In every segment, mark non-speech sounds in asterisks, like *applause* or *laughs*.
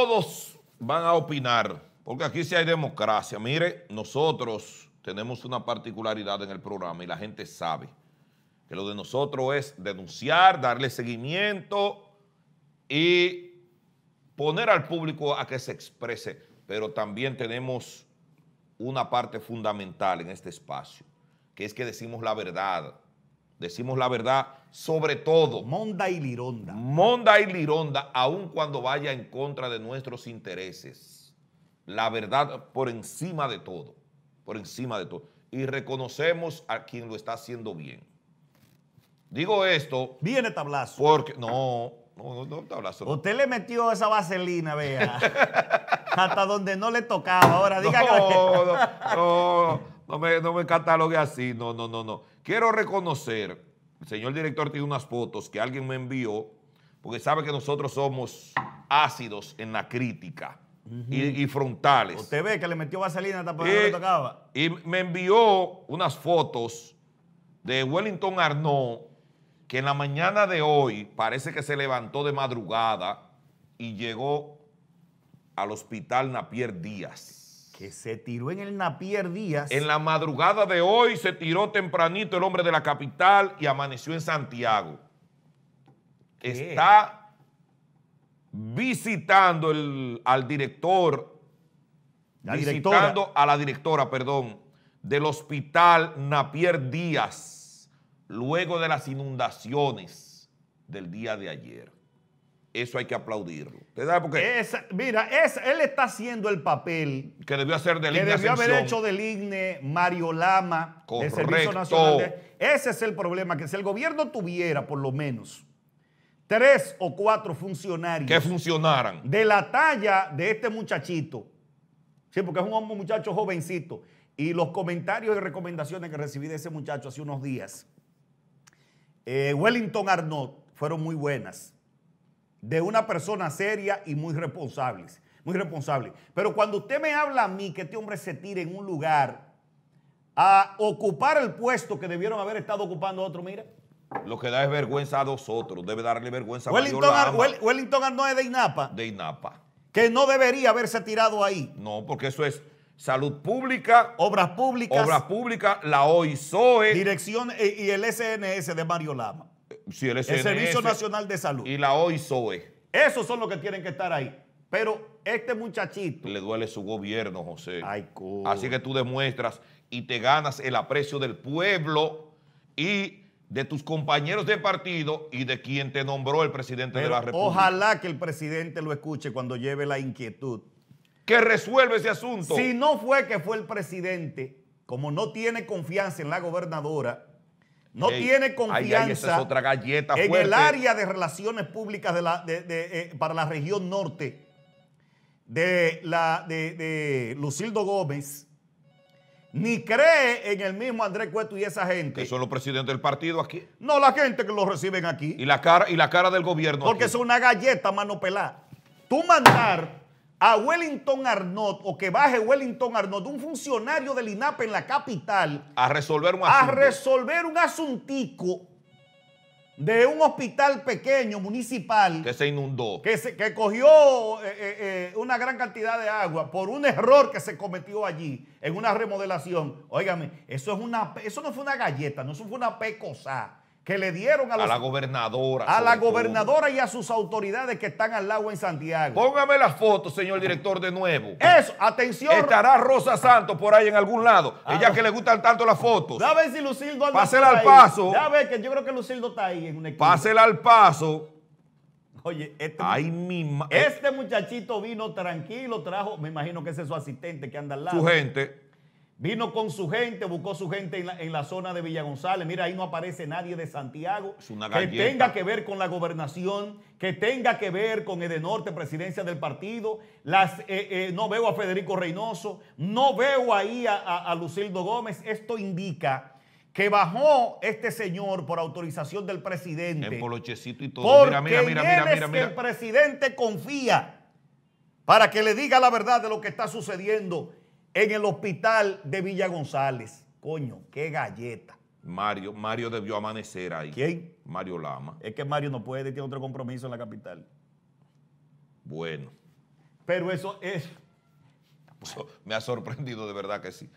Todos van a opinar, porque aquí sí hay democracia. Mire, nosotros tenemos una particularidad en el programa y la gente sabe que lo de nosotros es denunciar, darle seguimiento y poner al público a que se exprese. Pero también tenemos una parte fundamental en este espacio, que es que decimos la verdad, decimos la verdad sobre todo. Monda y lironda. Monda y lironda, aun cuando vaya en contra de nuestros intereses. La verdad por encima de todo, por encima de todo. Y reconocemos a quien lo está haciendo bien. Digo esto. Viene tablazo. Porque, no, no, no, tablazo. Usted le metió esa vaselina, vea. *laughs* hasta donde no le tocaba. Ahora, diga que... no, no no me, no catalogue así, no, no, no, no. Quiero reconocer, el señor director tiene unas fotos que alguien me envió, porque sabe que nosotros somos ácidos en la crítica y, frontales. Usted ve que le metió vaselina hasta por no tocaba. Y me envió unas fotos de Wellington Arnaud, que en la mañana de hoy parece que se levantó de madrugada y llegó al hospital Napier Díaz se tiró en el Napier Díaz. En la madrugada de hoy se tiró tempranito el hombre de la capital y amaneció en Santiago. Está visitando al director, visitando a la directora, perdón, del hospital Napier Díaz, luego de las inundaciones del día de ayer. Eso hay que aplaudirlo. mira, él está haciendo el papel que debió hacer del debió haber hecho del INE Mario Lama, de Servicio Nacional. ese es el problema, que si el gobierno tuviera por lo menos tres o cuatro funcionarios. Que funcionaran. De la talla de este muchachito. Sí, porque es un muchacho jovencito. Y los comentarios y recomendaciones que recibí de ese muchacho hace unos días, eh, Wellington Arnott, fueron muy buenas de una persona seria y muy responsable. Muy responsable. Pero cuando usted me habla a mí que este hombre se tire en un lugar a ocupar el puesto que debieron haber estado ocupando otro, mira. Lo que da es vergüenza a otros, debe darle vergüenza Wellington, a Wellington, Wellington no es de INAPA. De INAPA. Que no debería haberse tirado ahí. No, porque eso es Salud Pública, Obras Públicas, Obras Públicas, la OISOE, Dirección eh, y el SNS de Mario Lama el, Servicio Nacional de Salud. Y la OISOE. Esos son los que tienen que estar ahí. Pero este muchachito. Le duele su gobierno, José. Así que tú demuestras y te ganas el aprecio del pueblo y de tus compañeros de partido y de quien te nombró el presidente de la República. Ojalá que el presidente lo escuche cuando lleve la inquietud. Que resuelva ese asunto. Si no fue que fue el presidente, como no tiene confianza en la gobernadora, no tiene confianza en el área de relaciones públicas de la, eh, para la región norte de, la, de, Lucildo Gómez, ni cree en el mismo Andrés Cueto y esa gente. Que son los presidentes del partido aquí. No, la gente que los reciben aquí. Y la cara, y la cara del gobierno. Porque es una galleta mano pelada. Tú mandar a Wellington Arnott o que baje Wellington Arnott, un funcionario del INAP en la capital, a resolver un asunto. A resolver un asuntico de un hospital pequeño municipal que se inundó, que, se, que cogió eh, eh, eh, una gran cantidad de agua por un error que se cometió allí en una remodelación. Óigame, eso es una eso no fue una galleta, no eso fue una pecosa que le dieron a, la gobernadora. A la gobernadora y a sus autoridades que están al lado en Santiago. Póngame las fotos señor director, de nuevo. Eso, atención. Estará Rosa Santos por ahí en algún lado. Ah, Ella que le gustan tanto las fotos. si Lucildo Pásela al paso. que yo creo que Lucildo está ahí en Pásela al paso. Oye, este, este muchachito vino tranquilo, trajo, me imagino que ese es su asistente que anda al lado. Su gente. Vino con su gente, buscó su gente en la, zona de Villa González. Mira, ahí no aparece nadie de Santiago que tenga que ver con la gobernación, que tenga que ver con Edenorte, presidencia del partido. Las, eh, eh, no veo a Federico Reynoso, no veo ahí a, Lucildo Gómez. Esto indica que bajó este señor por autorización del presidente. En bolochecito y todo. mira, mira, mira, mira, mira, el presidente confía para que le diga la verdad de lo que está sucediendo en el hospital de Villa González. Coño, qué galleta. Mario, Mario debió amanecer ahí. ¿Quién? Mario Lama. Es que Mario no puede, tiene otro compromiso en la capital. Bueno. Pero eso es... Me ha sorprendido de verdad que sí.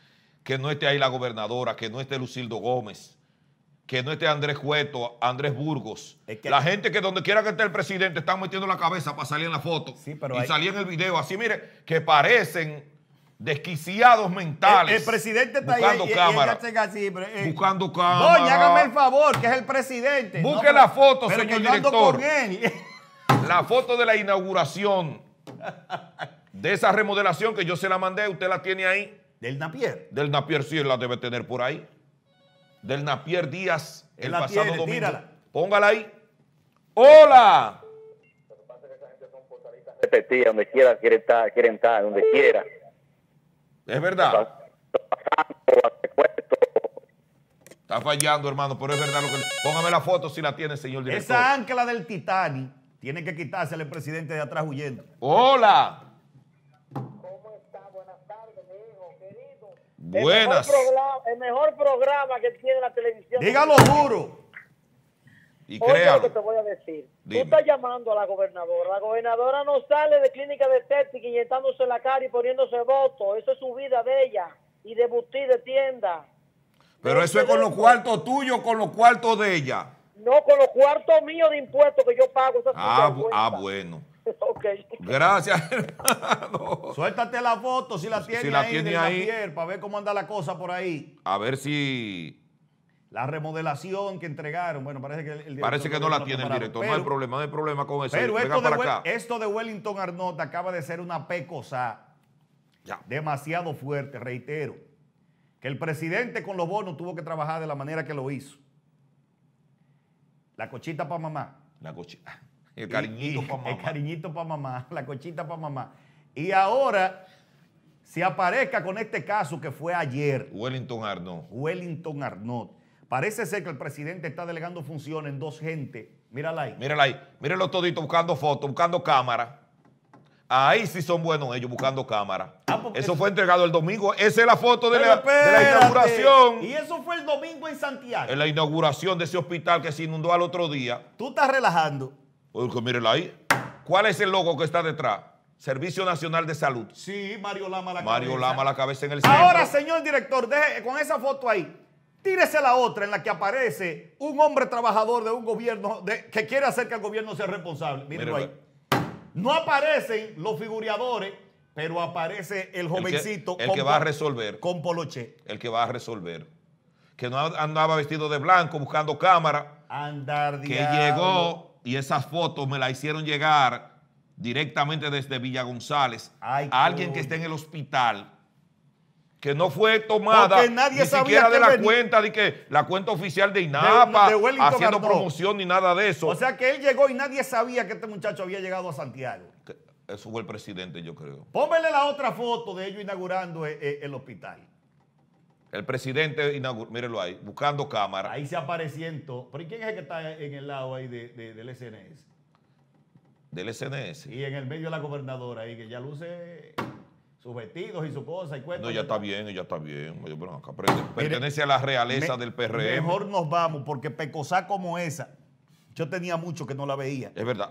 Que no esté ahí la gobernadora, que no esté Lucildo Gómez, que no esté Andrés Cueto, Andrés Burgos. la gente que donde quiera que esté el presidente están metiendo la cabeza para salir en la foto y salir en el video. Así, mire, que parecen desquiciados mentales. El, presidente está buscando ahí. Cámara, y, eh, buscando cámara. hágame el favor, que es el presidente. Busque la foto, señor director. *laughs* La foto de la inauguración de esa remodelación que yo se la mandé, usted la tiene ahí. Del Napier. Del Napier sí la debe tener por ahí. Del Napier Díaz el, pasado domingo. Póngala ahí. ¡Hola! Repetida, donde quiera, quiere estar, quieren estar, donde quiera. Es verdad. Está fallando, hermano, pero es verdad lo que... Póngame la foto si la tiene, señor director. Esa ancla del titani tiene que quitarse el presidente de atrás huyendo. ¡Hola! ¿Cómo está? Buenas. tardes, El mejor, el mejor programa que tiene la televisión. Dígalo duro. Y lo que te voy a decir. Tú estás llamando a la gobernadora. La gobernadora no sale de clínica de y inyectándose la cara y poniéndose votos. Eso es su vida de ella. Y de buti de tienda. Pero eso es con los cuartos tuyos, con los cuartos de ella. No, con los cuartos míos de impuestos que yo pago. Ah, ah, bueno. *laughs* Gracias, *laughs* hermano. Suéltate la foto si la tiene si ahí, la tiene para ver cómo anda la cosa por ahí. A ver si la remodelación que entregaron, bueno, parece que el Parece que no, la tienen, el director, no hay problema, no problema con eso. Pero esto, de, Wellington Arnott acaba de ser una pecosa ya. demasiado fuerte, reitero. Que el presidente con los bonos tuvo que trabajar de la manera que lo hizo. La cochita para mamá. La cochita. *laughs* El cariñito para mamá. El cariñito para mamá, *laughs* la cochita para mamá. Y ahora se aparezca con este caso que fue ayer. Wellington Arnott. Wellington Arnott Parece ser que el presidente está delegando funciones en dos gente. Mírala ahí. Mírala ahí. Míralo todito buscando fotos, buscando cámara. Ahí sí son buenos ellos buscando cámara. Ah, eso fue entregado el domingo. Esa es la foto de la, inauguración. Y eso fue el domingo en Santiago. En la inauguración de ese hospital que se inundó al otro día. Tú estás relajando. Porque mírala ahí. ¿Cuál es el logo que está detrás? Servicio Nacional de Salud. Sí, Mario Lama la cabeza. Mario Lama la cabeza en el centro. Ahora, señor director, deje con esa foto ahí. Tírese la otra en la que aparece un hombre trabajador de un gobierno que quiere hacer que el gobierno sea responsable. Mírenlo ahí. No aparecen los figuradores pero aparece el jovencito. El que, con, va a resolver. Con Poloche. El que va a resolver. Que no andaba vestido de blanco buscando cámara. Andar Que llegó y esas fotos me la hicieron llegar directamente desde Villa González a alguien que está en el hospital que no fue tomada nadie ni sabía de la cuenta, de que la cuenta oficial de INAPA, haciendo promoción ni nada de eso. O sea que él llegó y nadie sabía que este muchacho había llegado a Santiago. eso fue el presidente, yo creo. Póngale la otra foto de ellos inaugurando eh, eh, el, hospital. El presidente inauguró, mírenlo ahí, buscando cámara. Ahí se apareciendo. ¿Pero quién es el que está en el lado ahí del SNS? Del SNS. Y en el medio de la gobernadora ahí, que ya luce sus vestidos y su cosa y cuentas. No, ya está bien, ella está bien. acá pertenece a la realeza del PRM. Mejor nos vamos, porque pecosá como esa, yo tenía mucho que no la veía. Es verdad.